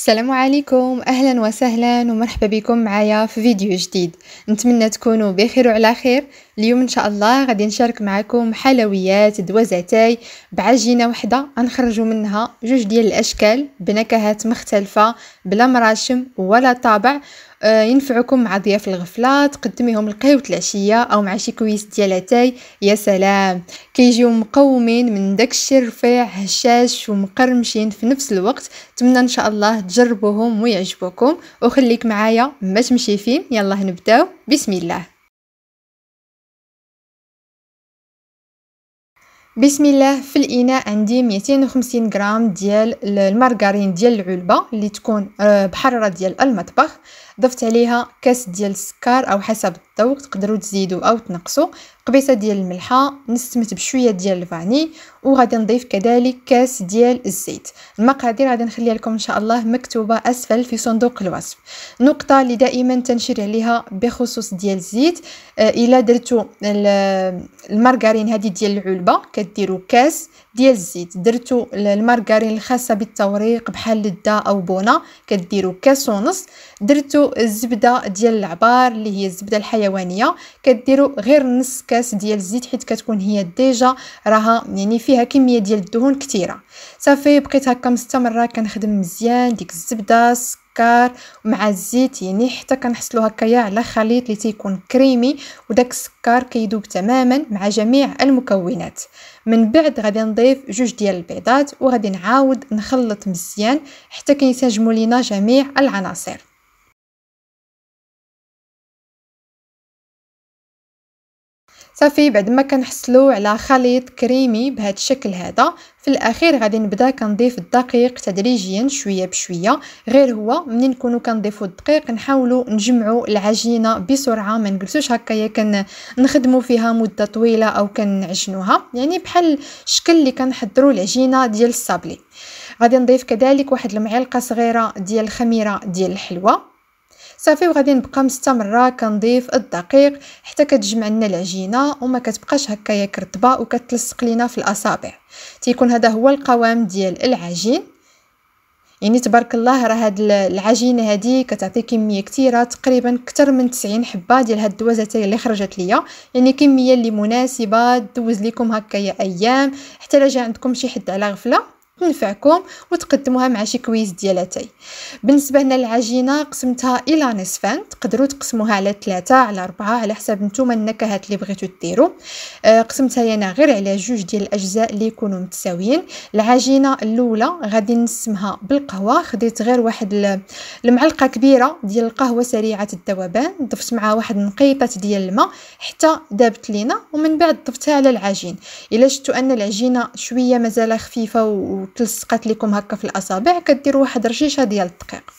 السلام عليكم اهلا وسهلا ومرحبا بكم معايا في فيديو جديد نتمنى تكونوا بخير وعلى خير اليوم ان شاء الله غادي نشارك معكم حلويات دوزاتاي بعجينه وحده غنخرجوا منها جوج ديال الاشكال بنكهات مختلفه بلا مراشم ولا طابع آه، ينفعكم مع ضياف الغفله تقدميهم القهوه العشيه او مع شي كويس ديال اتاي يا سلام كيجيو مقومين من داك الشيء رفيع هشاش ومقرمشين في نفس الوقت نتمنى ان شاء الله تجربوهم ويعجبوكم وخليك معايا ما تمشي فين يلا نبداو بسم الله بسم الله في الاناء عندي 250 غرام ديال المارغرين ديال العلبه اللي تكون بحرره ديال المطبخ ضفت عليها كاس ديال السكر او حسب الذوق تقدروا تزيدوا او تنقصوا قبيصه ديال الملحه نستمت بشويه ديال الفاني وغادي نضيف كذلك كاس ديال الزيت المقادير غادي نخليها لكم ان شاء الله مكتوبه اسفل في صندوق الوصف نقطه اللي دائما تنشير عليها بخصوص ديال الزيت آه، الا درتو المارغارين هذه ديال العلبه كديرو كاس ديال الزيت درتو المارغارين الخاصه بالتوريق بحال لده او بونه كديرو كاس ونص درتو الزبده ديال العبار اللي هي الزبده الحيوانيه كديرو غير نص كاس الكاس ديال الزيت حيت كتكون هي ديجا راها يعني فيها كميه ديال الدهون كثيره صافي بقيت هكا مستمره كنخدم مزيان ديك الزبده السكر مع الزيت يعني حتى كنحصلوا هكايا على خليط اللي تيكون كريمي وداك السكر كيدوب تماما مع جميع المكونات من بعد غادي نضيف جوج ديال البيضات وغادي نعاود نخلط مزيان حتى كينسجموا لينا جميع العناصر صافي بعد ما كنحصلوا على خليط كريمي بهذا الشكل هذا في الاخير غادي نبدا كنضيف الدقيق تدريجيا شويه بشويه غير هو ملي نكونوا كنضيفوا الدقيق نحاولوا نجمعوا العجينه بسرعه ما نجلسوش يا كنخدموا فيها مده طويله او كنعجنوها يعني بحال الشكل اللي كنحضروا العجينه ديال الصابلي غادي نضيف كذلك واحد المعلقه صغيره ديال الخميره ديال الحلوى صافي وغادي نبقى مستمره كنضيف الدقيق حتى كتجمع لنا العجينه وما كتبقاش هكايا كرطبه وكتلصق لينا في الاصابع تيكون هذا هو القوام ديال العجين يعني تبارك الله راه هاد العجينه هادي كتعطي كميه كثيره تقريبا اكثر من 90 حبه ديال هاد الدوازات اللي خرجت ليا يعني كميه اللي مناسبه دوز لكم هكايا ايام حتى لا جا عندكم شي حد على غفله تنفعكم وتقدموها مع شي كويس ديال اتاي بالنسبه هنا العجينه قسمتها الى نصفين تقدروا تقسموها على ثلاثة على أربعة على حسب نتوما النكهات اللي بغيتو ديروا آه، قسمتها انا غير على جوج ديال الاجزاء اللي يكونوا متساويين العجينه الاولى غادي نسمها بالقهوه خديت غير واحد المعلقه كبيره ديال القهوه سريعه الذوبان ضفت معها واحد نقيطه ديال الماء حتى دابت لينا ومن بعد ضفتها على العجين الا شفتوا ان العجينه شويه مازال خفيفه و تلصقات لكم هكا في الاصابع كديروا واحد رشيشه ديال الدقيق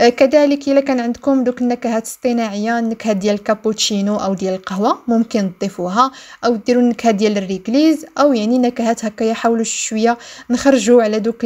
أه، كذلك الا كان عندكم دوك النكهات الصناعيه النكهه ديال الكابوتشينو او ديال القهوه ممكن تضيفوها او ديروا النكهه ديال الريكليز او يعني نكهات هكا يحاولوا شويه نخرجوا على دوك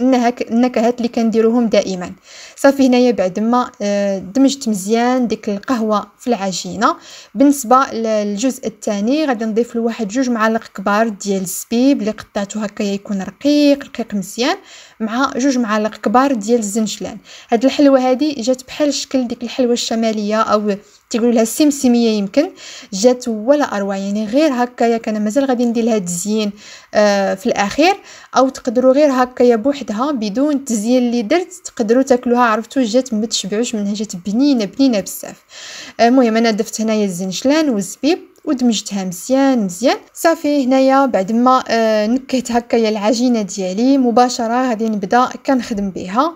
النكهات اللي كنديروهم دائما صافي هنايا بعد ما أه، دمجت مزيان ديك القهوه في العجينه بالنسبه للجزء الثاني غادي نضيف له واحد جوج معالق كبار ديال الزبيب اللي قطعته هكا يكون رقيق رقيق مزيان مع جوج معالق كبار ديال الزنجلان هاد الحلوة الحلوه هذه جات بحال شكل ديك الحلوه الشماليه او تيقولوا لها السمسميه يمكن جات ولا اروع يعني غير هكايا كان مازال غادي ندير لها تزيين آه في الاخير او تقدروا غير هكايا بوحدها بدون التزيين اللي درت تقدروا تاكلوها عرفتوا جات ما تشبعوش منها جات بنينه بنينه بزاف آه، المهم آه انا ضفت هنايا الزنجلان والزبيب ودمجتها مزيان مزيان صافي هنايا بعد ما آه، نكهت هكايا العجينه ديالي مباشره غادي نبدا كنخدم بها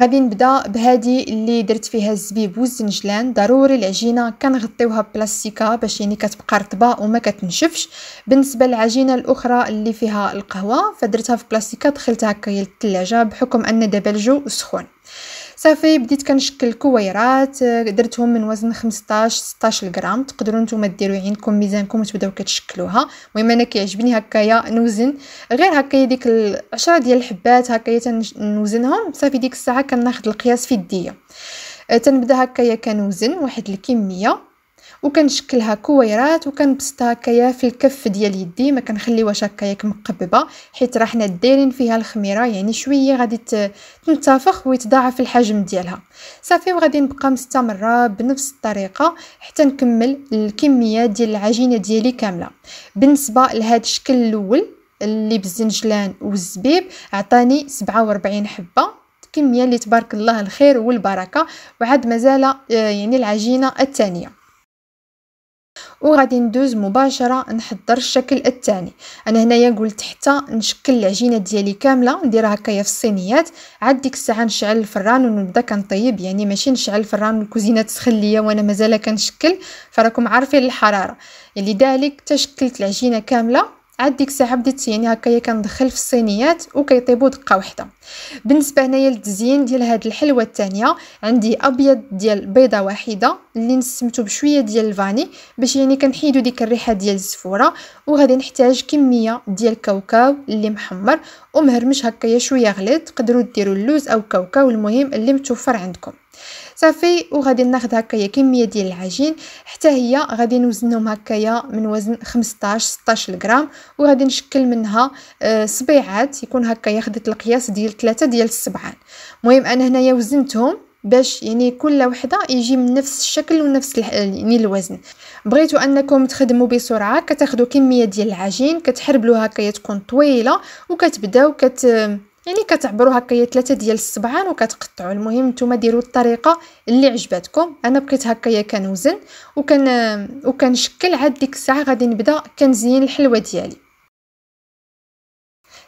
غادي نبدا بهادي اللي درت فيها الزبيب والزنجلان ضروري العجينه كنغطيوها بلاستيكه باش يعني كتبقى رطبه وما كتنشفش بالنسبه للعجينه الاخرى اللي فيها القهوه فدرتها في بلاستيكه دخلتها هكا للثلاجه بحكم ان دابا الجو سخون صافي بديت كنشكل كويرات آه، درتهم من وزن 15 16 غرام تقدروا نتوما ديروا عينكم ميزانكم وتبداو كتشكلوها المهم انا كيعجبني هكايا نوزن غير هكايا ديك 10 ديال الحبات هكايا تنوزنهم صافي ديك الساعه كناخذ القياس في يديا آه، تنبدا هكايا كنوزن واحد الكميه وكنشكلها كويرات وكنبسطها هكايا في الكف ديال يدي ما كنخليوهاش هكايا مقببه حيت راه حنا دايرين فيها الخميره يعني شويه غادي تنتفخ ويتضاعف الحجم ديالها صافي وغادي نبقى مستمره بنفس الطريقه حتى نكمل الكميه ديال العجينه ديالي كامله بالنسبه لهذا الشكل الاول اللي بالزنجلان والزبيب عطاني 47 حبه كمية اللي تبارك الله الخير والبركه وعاد مازال آه، يعني العجينه الثانيه وغادي ندوز مباشره نحضر الشكل الثاني انا هنايا قلت حتى نشكل العجينه ديالي كامله نديرها هكايا في الصينيات عاد ديك الساعه نشعل الفران ونبدا كنطيب يعني ماشي نشعل الفران والكوزينه تسخن ليا وانا مازال كنشكل فراكم عارفين الحراره لذلك تشكلت العجينه كامله عاد ديك الساعه بديت يعني هكايا كندخل في الصينيات وكيطيبوا دقه واحده بالنسبه هنايا للتزيين ديال هاد الحلوه الثانيه عندي ابيض ديال بيضه واحده اللي نسمتو بشويه ديال الفاني باش يعني كنحيدو ديك الريحه ديال الزفوره وغادي نحتاج كميه ديال الكاوكاو اللي محمر ومهرمش هكايا شويه غليظ تقدروا ديروا اللوز او كاوكاو المهم اللي متوفر عندكم صافي وغادي ناخذ هكايا كميه ديال العجين حتى هي غادي نوزنهم هكايا من وزن 15 16 غرام وغادي نشكل منها سبيعات آه، يكون هكايا خديت القياس ديال 3 ديال السبعان المهم انا هنايا وزنتهم باش يعني كل وحده يجي من نفس الشكل ونفس يعني الوزن بغيتو انكم تخدموا بسرعه كتاخذوا كميه ديال العجين كتحربلوها هكايا تكون طويله وكتبداو كت يعني كتعبروا هكايا ثلاثه ديال الصبعان وكتقطعوا المهم نتوما ديروا الطريقه اللي عجبتكم انا بقيت هكايا كنوزن وكان وكنشكل عاد ديك الساعه غادي نبدا كنزين الحلوه ديالي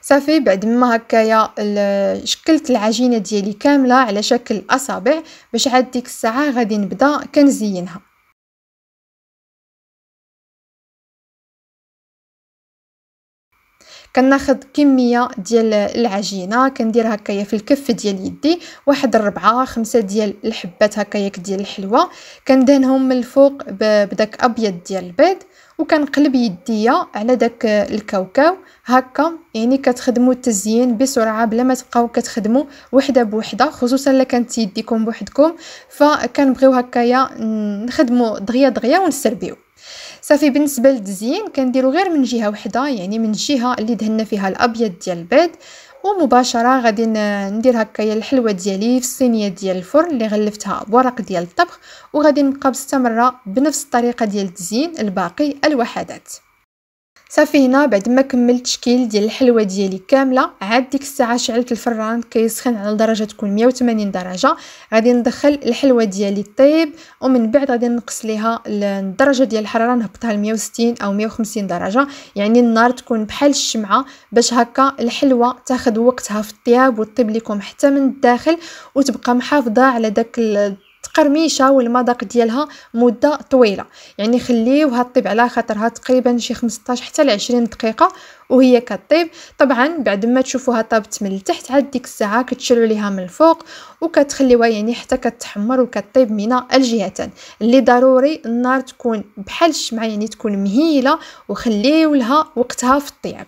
صافي بعد ما هكايا شكلت العجينه ديالي كامله على شكل اصابع باش عاد ديك الساعه غادي نبدا كنزينها كناخذ كميه ديال العجينه كندير هكايا في الكف ديال يدي واحد الربعه خمسة ديال الحبات هكاياك ديال الحلوه كندهنهم من الفوق بداك ابيض ديال البيض وكنقلب يديا على داك الكاوكاو هكا يعني كتخدموا التزيين بسرعه بلا ما تبقاو كتخدموا وحده بوحده خصوصا الا كانت يديكم بوحدكم فكنبغيو هكايا نخدموا دغيا دغيا ونسربيو صافي بالنسبه للتزيين كنديرو غير من جهه وحده يعني من الجهه اللي دهنا فيها الابيض ديال البيض ومباشره غادي ندير هكايا الحلوه ديالي في الصينيه ديال الفرن اللي غلفتها بورق ديال الطبخ وغادي نبقى مستمره بنفس الطريقه ديال التزيين الباقي الوحدات صافي هنا بعد ما كملت تشكيل ديال الحلوه ديالي كامله عاد ديك الساعه شعلت الفران كيسخن على درجه تكون 180 درجه غادي ندخل الحلوه ديالي طيب ومن بعد غادي نقص ليها الدرجه ديال الحراره نهبطها ل 160 او 150 درجه يعني النار تكون بحال الشمعه باش هكا الحلوه تاخذ وقتها في الطياب وتطيب لكم حتى من الداخل وتبقى محافظه على داك قرميشه والمذاق ديالها مده طويله يعني خليوها طيب على خاطرها تقريبا شي 15 حتى ل 20 دقيقه وهي كطيب طبعا بعد ما تشوفوها طابت من التحت عاد ديك الساعه كتشلو ليها من الفوق وكتخليوها يعني حتى كتحمر وكطيب من الجهتين اللي ضروري النار تكون بحال الشمعه يعني تكون مهيله وخليو لها وقتها في الطياب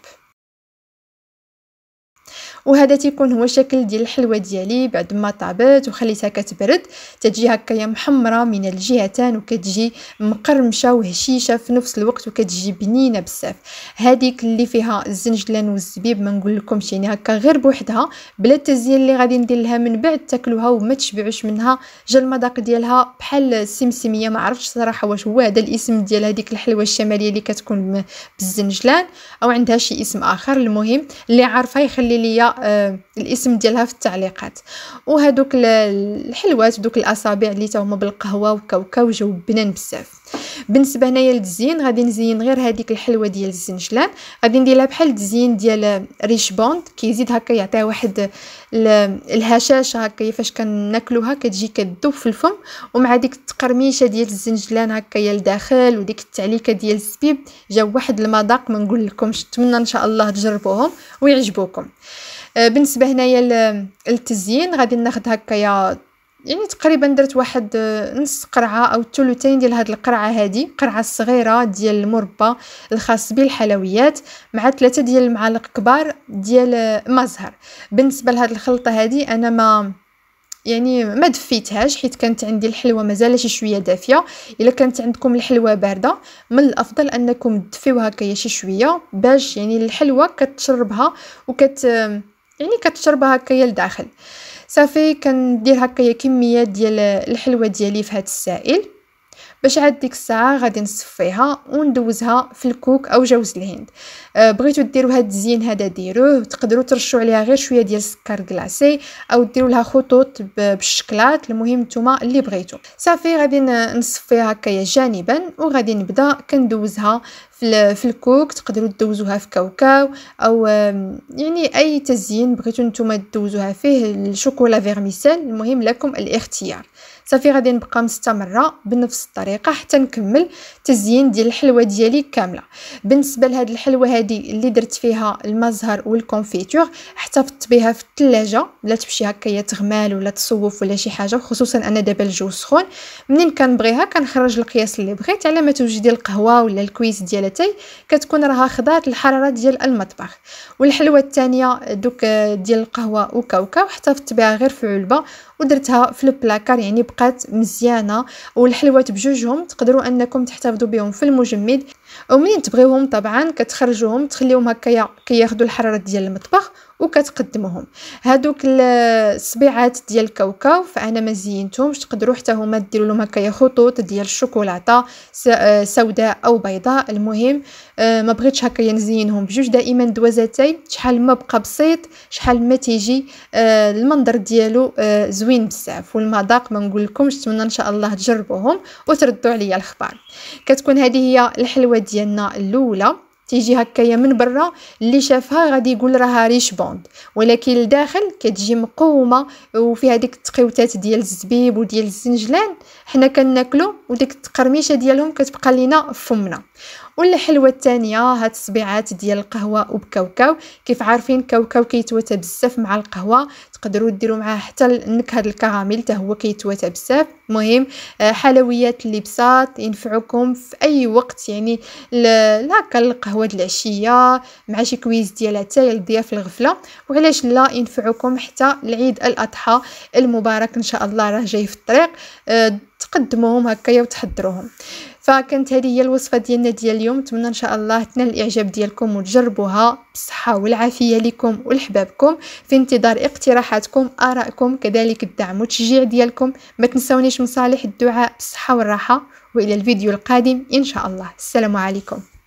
وهذا تيكون هو الشكل ديال الحلوه ديالي بعد ما طابت وخليتها كتبرد تجي هكايا محمره من الجهتان وكتجي مقرمشه وهشيشه في نفس الوقت وكتجي بنينه بزاف هذيك اللي فيها الزنجلان والزبيب ما نقول لكمش يعني هكا غير بوحدها بلا التزيين اللي غادي ندير لها من بعد تاكلوها وما تشبعوش منها جا المذاق ديالها بحال السمسميه ما عرفتش صراحه واش هو هذا الاسم ديال هذيك الحلوه الشماليه اللي كتكون بالزنجلان او عندها شي اسم اخر المهم اللي عارفه يخلي خلي لي آه، الاسم ديالها في التعليقات وهذوك الحلوات دوك الاصابع اللي تاهما بالقهوه وكاوكاو جاو بنان بزاف بالنسبه هنايا للتزيين غادي نزين غير هذيك الحلوه ديال الزنجلان غادي نديرها بحال التزيين ديال ريش بوند كيزيد هكا يعطيها واحد الهشاشه هكا فاش كناكلوها كتجي كتذوب في الفم ومع ديك التقرميشه ديال الزنجلان هكا يا لداخل وديك التعليكه ديال الزبيب جا واحد المذاق ما نقول لكمش نتمنى ان شاء الله تجربوهم ويعجبوكم آه، بالنسبه هنايا للتزيين غادي ناخذ هكايا يعني تقريبا درت واحد آه، نص قرعه او ثلثين ديال هاد القرعه هادي قرعه صغيره ديال المربى الخاص بالحلويات مع ثلاثه ديال المعالق كبار ديال آه، مزهر بالنسبه لهاد الخلطه هادي انا ما يعني ما دفيتهاش حيت كانت عندي الحلوه مازال شي شويه دافيه الا كانت عندكم الحلوه بارده من الافضل انكم تدفيوها كايا شي شويه باش يعني الحلوه كتشربها وكت آه، يعني كتشربها هكايا لداخل صافي كندير هكايا كميات ديال الحلوه ديالي في هذا السائل باش عاد ديك الساعه غادي نصفيها وندوزها في الكوك او جوز الهند أه، بغيتو ديروا هاد الزين هذا ديروه تقدروا ترشوا عليها غير شويه ديال السكر كلاصي او ديروا لها خطوط بالشكلاط المهم نتوما اللي بغيتو صافي غادي نصفيها هكا جانبا وغادي نبدا كندوزها في, في الكوك تقدروا تدوزوها في كاوكاو او يعني اي تزيين بغيتو نتوما تدوزوها فيه الشوكولا فيرميسيل المهم لكم الاختيار صافي غادي نبقى مستمره بنفس الطريقه حتى نكمل تزيين ديال الحلوه ديالي كامله بالنسبه لهاد الحلوه هادي اللي درت فيها المزهر والكونفيتور احتفظت بها في الثلاجه لا تمشي هكا يا تغمال ولا تصوف ولا شي حاجه خصوصا انا دابا الجو سخون منين كنبغيها كنخرج القياس اللي بغيت على ما توجدي القهوه ولا الكويس ديال اتاي كتكون راها خضات الحراره ديال المطبخ والحلوه الثانيه دوك ديال القهوه وكاوكاو احتفظت بها غير في علبه ودرتها في البلاكار يعني بقات مزيانه والحلوات بجوجهم تقدروا انكم تحتفظوا بهم في المجمد ومنين تبغيوهم طبعا كتخرجوهم تخليوهم هكايا كياخذوا الحراره ديال المطبخ وكتقدمهم هادوك السبيعات ديال الكاوكاو فانا ما زينتهمش تقدروا حتى هما ديروا لهم هكايا خطوط ديال الشوكولاته سوداء او بيضاء المهم آه، ما بغيتش هكايا يعني نزينهم بجوج دائما دوزتين شحال ما بقى بسيط شحال ما تيجي آه، المنظر ديالو آه، زوين بزاف والمذاق ما نقول لكمش نتمنى ان شاء الله تجربوهم وتردوا عليا الاخبار كتكون هذه هي الحلوه ديالنا الاولى تيجي هكايا من برا اللي شافها غادي يقول راها ريش بوند ولكن الداخل كتجي مقومه وفيها ديك التقيوتات ديال الزبيب وديال الزنجلان حنا كناكلو وديك التقرميشه ديالهم كتبقى لينا فمنا والحلوه الثانيه هاد الصبيعات ديال القهوه وبكاوكاو كيف عارفين كاوكاو كيتواتى بزاف مع القهوه تقدروا ديروا معاه حتى النكهه الكراميل حتى هو كيتواتى بزاف مهم آه، حلويات اللبسات ينفعوكم في اي وقت يعني هكا القهوه د العشيه مع شي كويز ديال اتاي لضياف الغفله وعلاش لا ينفعوكم حتى العيد الاضحى المبارك ان شاء الله راه جاي في الطريق آه، تقدموهم هكايا وتحضروهم فكانت هذه هي الوصفه ديالنا ديال اليوم نتمنى ان شاء الله تنال الاعجاب ديالكم وتجربوها بالصحه والعافيه لكم ولحبابكم في انتظار اقتراحاتكم ارائكم كذلك الدعم والتشجيع ديالكم ما تنسونيش مصالح الدعاء بالصحه والراحه والى الفيديو القادم ان شاء الله السلام عليكم